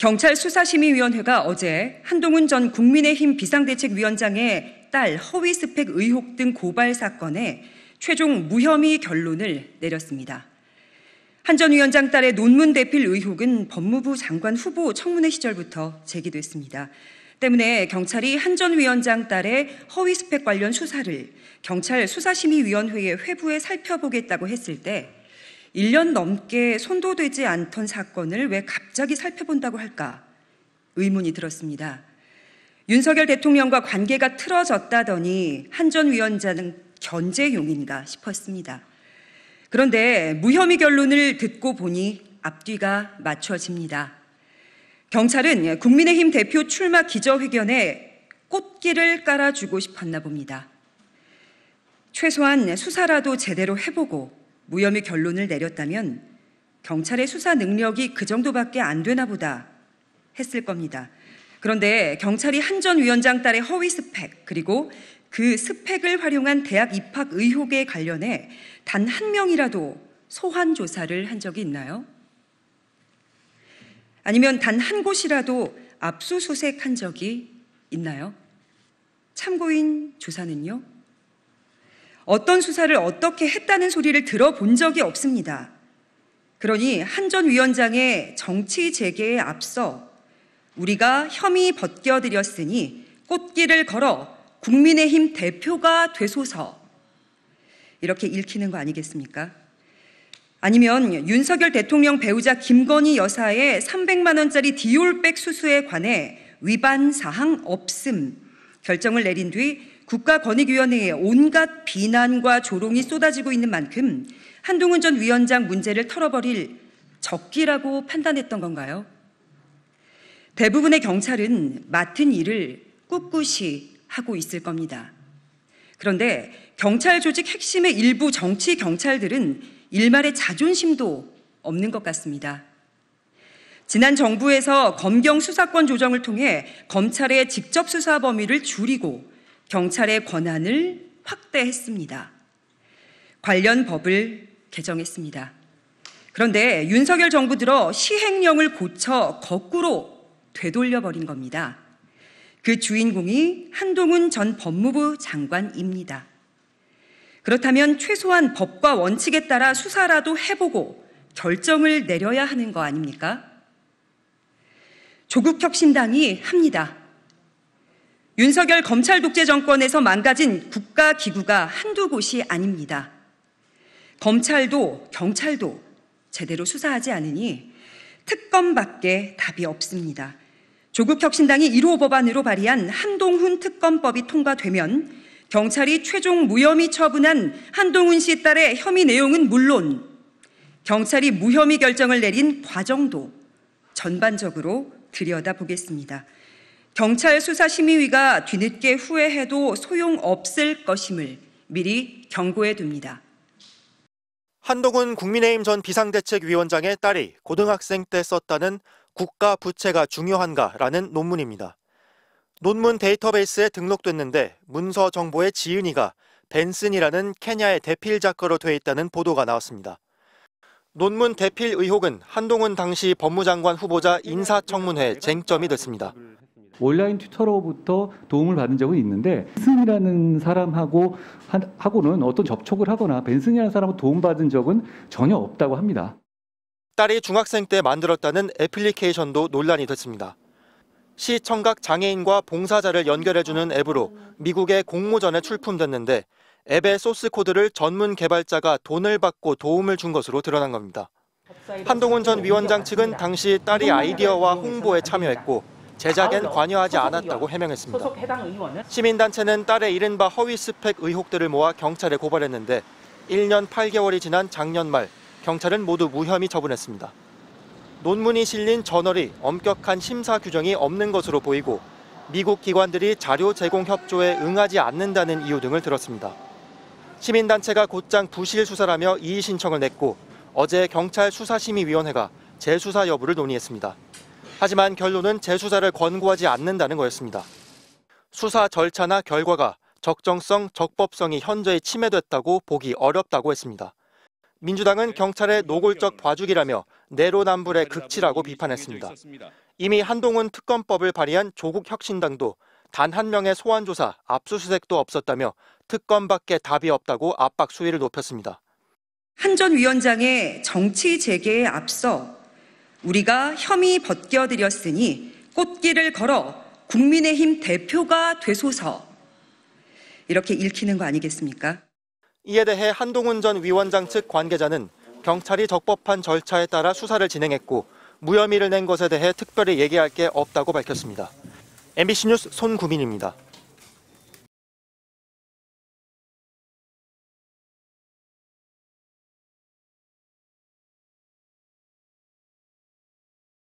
경찰 수사심의위원회가 어제 한동훈 전 국민의힘 비상대책위원장의 딸 허위 스펙 의혹 등 고발 사건에 최종 무혐의 결론을 내렸습니다. 한 전 위원장 딸의 논문 대필 의혹은 법무부 장관 후보 청문회 시절부터 제기됐습니다. 때문에 경찰이 한 전 위원장 딸의 허위 스펙 관련 수사를 경찰 수사심의위원회의 회부에 살펴보겠다고 했을 때 1년 넘게 손도되지 않던 사건을 왜 갑자기 살펴본다고 할까 의문이 들었습니다. 윤석열 대통령과 관계가 틀어졌다더니 한전 위원장은 견제용인가 싶었습니다. 그런데 무혐의 결론을 듣고 보니 앞뒤가 맞춰집니다. 경찰은 국민의힘 대표 출마 기저회견에 꽃길을 깔아주고 싶었나 봅니다. 최소한 수사라도 제대로 해보고 무혐의 결론을 내렸다면 경찰의 수사 능력이 그 정도밖에 안 되나 보다 했을 겁니다. 그런데 경찰이 한전 위원장 딸의 허위 스펙 그리고 그 스펙을 활용한 대학 입학 의혹에 관련해 단 한 명이라도 소환 조사를 한 적이 있나요? 아니면 단 한 곳이라도 압수수색한 적이 있나요? 참고인 조사는요? 어떤 수사를 어떻게 했다는 소리를 들어본 적이 없습니다. 그러니 한전 위원장의 정치 재개에 앞서 우리가 혐의 벗겨드렸으니 꽃길을 걸어 국민의힘 대표가 되소서 이렇게 읽히는 거 아니겠습니까? 아니면 윤석열 대통령 배우자 김건희 여사의 300만 원짜리 디올백 수수에 관해 위반 사항 없음 결정을 내린 뒤 국가권익위원회에 온갖 비난과 조롱이 쏟아지고 있는 만큼 한동훈 전 위원장 문제를 털어버릴 적기라고 판단했던 건가요? 대부분의 경찰은 맡은 일을 꿋꿋이 하고 있을 겁니다. 그런데 경찰 조직 핵심의 일부 정치 경찰들은 일말의 자존심도 없는 것 같습니다. 지난 정부에서 검경 수사권 조정을 통해 검찰의 직접 수사 범위를 줄이고 경찰의 권한을 확대했습니다. 관련 법을 개정했습니다. 그런데 윤석열 정부 들어 시행령을 고쳐 거꾸로 되돌려버린 겁니다. 그 주인공이 한동훈 전 법무부 장관입니다. 그렇다면 최소한 법과 원칙에 따라 수사라도 해보고 결정을 내려야 하는 거 아닙니까? 조국 혁신당이 합니다. 윤석열 검찰 독재 정권에서 망가진 국가 기구가 한두 곳이 아닙니다. 검찰도 경찰도 제대로 수사하지 않으니 특검밖에 답이 없습니다. 조국 혁신당이 1호 법안으로 발의한 한동훈 특검법이 통과되면 경찰이 최종 무혐의 처분한 한동훈 씨 딸의 혐의 내용은 물론 경찰이 무혐의 결정을 내린 과정도 전반적으로 들여다보겠습니다. 경찰 수사심의위가 뒤늦게 후회해도 소용없을 것임을 미리 경고해 둡니다. 한동훈 국민의힘 전 비상대책위원장의 딸이 고등학생 때 썼다는 국가 부채가 중요한가라는 논문입니다. 논문 데이터베이스에 등록됐는데 문서 정보의 지은이가 벤슨이라는 케냐의 대필 작가로 돼 있다는 보도가 나왔습니다. 논문 대필 의혹은 한동훈 당시 법무장관 후보자 인사청문회 쟁점이 됐습니다. 온라인 튜터로부터 도움을 받은 적은 있는데 벤슨이라는 사람하고 한, 하고는 어떤 접촉을 하거나 벤슨이라는 사람을 도움받은 적은 전혀 없다고 합니다. 딸이 중학생 때 만들었다는 애플리케이션도 논란이 됐습니다. 시 청각 장애인과 봉사자를 연결해주는 앱으로 미국의 공모전에 출품됐는데 앱의 소스 코드를 전문 개발자가 돈을 받고 도움을 준 것으로 드러난 겁니다. 한동훈 전 위원장 측은 당시 딸이 아이디어와 홍보에 참여했고 제작엔 관여하지 않았다고 해명했습니다. 시민단체는 딸의 이른바 허위 스펙 의혹들을 모아 경찰에 고발했는데 1년 8개월이 지난 작년 말 경찰은 모두 무혐의 처분했습니다. 논문이 실린 저널이 엄격한 심사 규정이 없는 것으로 보이고 미국 기관들이 자료 제공 협조에 응하지 않는다는 이유 등을 들었습니다. 시민단체가 곧장 부실 수사라며 이의 신청을 냈고 어제 경찰 수사심의위원회가 재수사 여부를 논의했습니다. 하지만 결론은 재수사를 권고하지 않는다는 거였습니다. 수사 절차나 결과가 적정성, 적법성이 현저히 침해됐다고 보기 어렵다고 했습니다. 민주당은 경찰의 노골적 봐주기라며 내로남불의 극치라고 비판했습니다. 이미 한동훈 특검법을 발의한 조국 혁신당도 단 한 명의 소환 조사, 압수수색도 없었다며 특검밖에 답이 없다고 압박 수위를 높였습니다. 한 전 위원장의 정치 재개에 앞서 우리가 혐의 벗겨드렸으니 꽃길을 걸어 국민의힘 대표가 되소서 이렇게 읽히는 거 아니겠습니까? 이에 대해 한동훈 전 위원장 측 관계자는 경찰이 적법한 절차에 따라 수사를 진행했고 무혐의를 낸 것에 대해 특별히 얘기할 게 없다고 밝혔습니다. MBC 뉴스 손구민입니다.